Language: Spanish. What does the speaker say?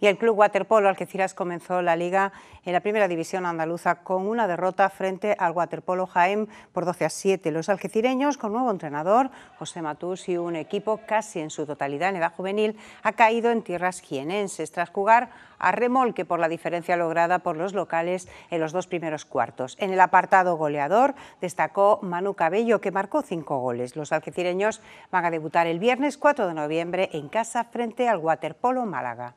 Y el Club Waterpolo Algeciras comenzó la liga en la primera división andaluza con una derrota frente al Waterpolo Jaén por 12 a 7. Los algecireños, con nuevo entrenador, José Matús y un equipo casi en su totalidad en edad juvenil, ha caído en tierras jienenses tras jugar a remolque por la diferencia lograda por los locales en los dos primeros cuartos. En el apartado goleador destacó Manu Cabello, que marcó cinco goles. Los algecireños van a debutar el viernes 4 de noviembre en casa frente al Waterpolo Málaga.